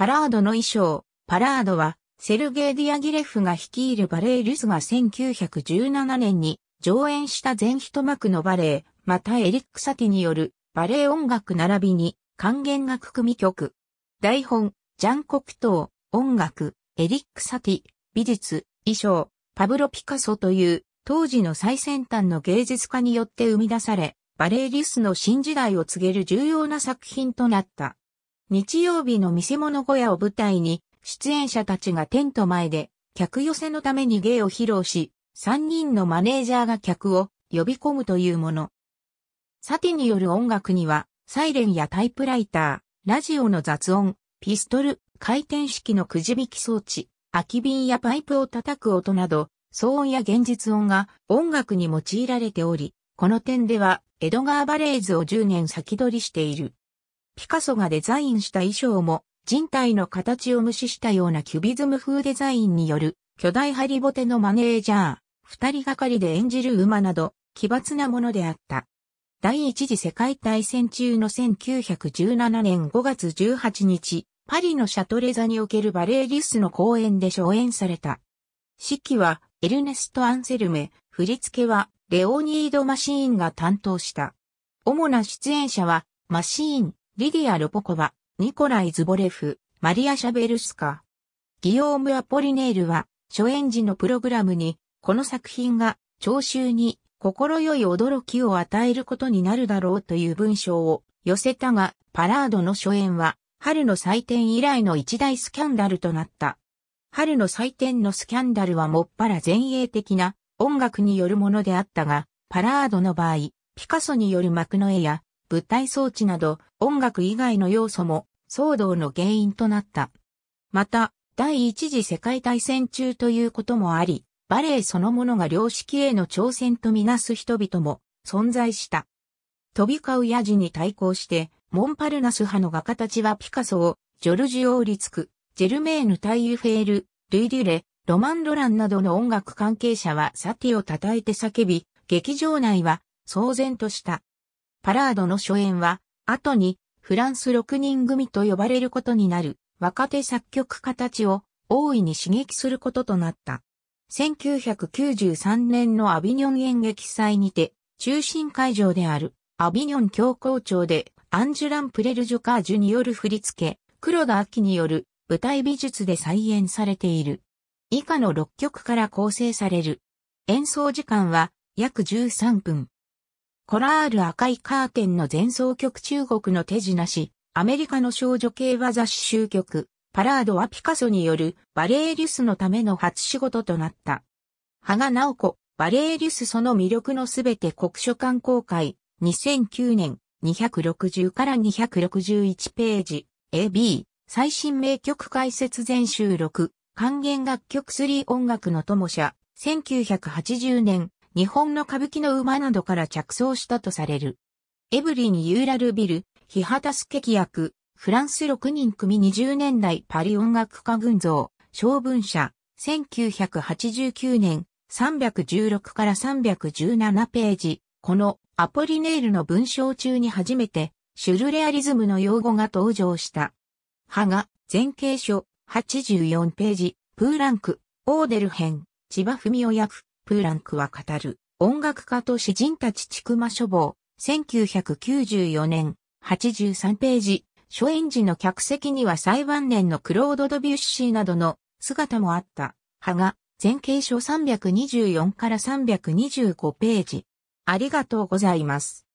パラードの衣装。パラードは、セルゲイ・ディアギレフが率いるバレエリュスが1917年に上演した全一幕のバレエ、またエリック・サティによるバレエ音楽並びに管弦楽組曲。台本、ジャン・コクトー、音楽、エリック・サティ、美術、衣装、パブロ・ピカソという当時の最先端の芸術家によって生み出され、バレエリュスの新時代を告げる重要な作品となった。日曜日の見せ物小屋を舞台に、出演者たちがテント前で、客寄せのために芸を披露し、3人のマネージャーが客を呼び込むというもの。サティによる音楽には、サイレンやタイプライター、ラジオの雑音、ピストル、回転式のくじ引き装置、空き瓶やパイプを叩く音など、騒音や現実音が音楽に用いられており、この点ではエドガー・バレーズを10年先取りしている。ピカソがデザインした衣装も人体の形を無視したようなキュビズム風デザインによる巨大ハリボテのマネージャー、二人がかりで演じる馬など奇抜なものであった。第一次世界大戦中の1917年5月18日、パリのシャトレザにおけるバレエリスの公演で上演された。指揮はエルネスト・アンセルメ、振り付けはレオニード・マシーンが担当した。主な出演者はマシーン、リディア・ロポコバ、ニコライ・ズボレフ、マリア・シャベルスカ。ギオーム・アポリネールは、初演時のプログラムに、この作品が、聴衆に、心よい驚きを与えることになるだろうという文章を寄せたが、パラードの初演は、春の祭典以来の一大スキャンダルとなった。春の祭典のスキャンダルはもっぱら前衛的な音楽によるものであったが、パラードの場合、ピカソによる幕の絵や舞台装置など音楽以外の要素も騒動の原因となった。また、第一次世界大戦中ということもあり、バレエそのものが良識への挑戦とみなす人々も存在した。飛び交うヤジに対抗して、モンパルナス派の画家たちはピカソを、ジョルジオ・オリツク、ジェルメーヌ・タイユフェール、ルイ・デュレ、ロマン・ロランなどの音楽関係者はサティを叩いて叫び、劇場内は騒然とした。パラードの初演は、後にフランス6人組と呼ばれることになる若手作曲家たちを大いに刺激することとなった。1993年のアビニョン演劇祭にて、中心会場であるアビニョン教皇庁でアンジュラン・プレルジュカージュによる振り付け、黒田明による舞台美術で再演されている。以下の6曲から構成される。演奏時間は約13分。コラール赤いカーテンの前奏曲中国の手品師、アメリカの少女系は雑誌集曲、パラードはピカソによるバレエリュスのための初仕事となった。ガ賀直子、バレエリュスその魅力のすべて国書館公開、2009年、260から261ページ、AB、最新名曲解説全収録、還元楽曲3音楽の友社、1980年、日本の歌舞伎の馬などから着想したとされる。エブリン・ユーラルビル、ヒタスケキ役、フランス6人組20年代パリ音楽家群像、小文社、1989年、316から317ページ。このアポリネールの文章中に初めてシュルレアリズムの用語が登場した。ハガ、前景書、84ページ、プーランク、オーデル編、千葉文夫役、プーランクは語る、音楽家と詩人たちちくま書房、1994年、83ページ、初演時の客席には最晩年のクロード・ドビュッシーなどの姿もあった、派が、全景書324から325ページ。ありがとうございます。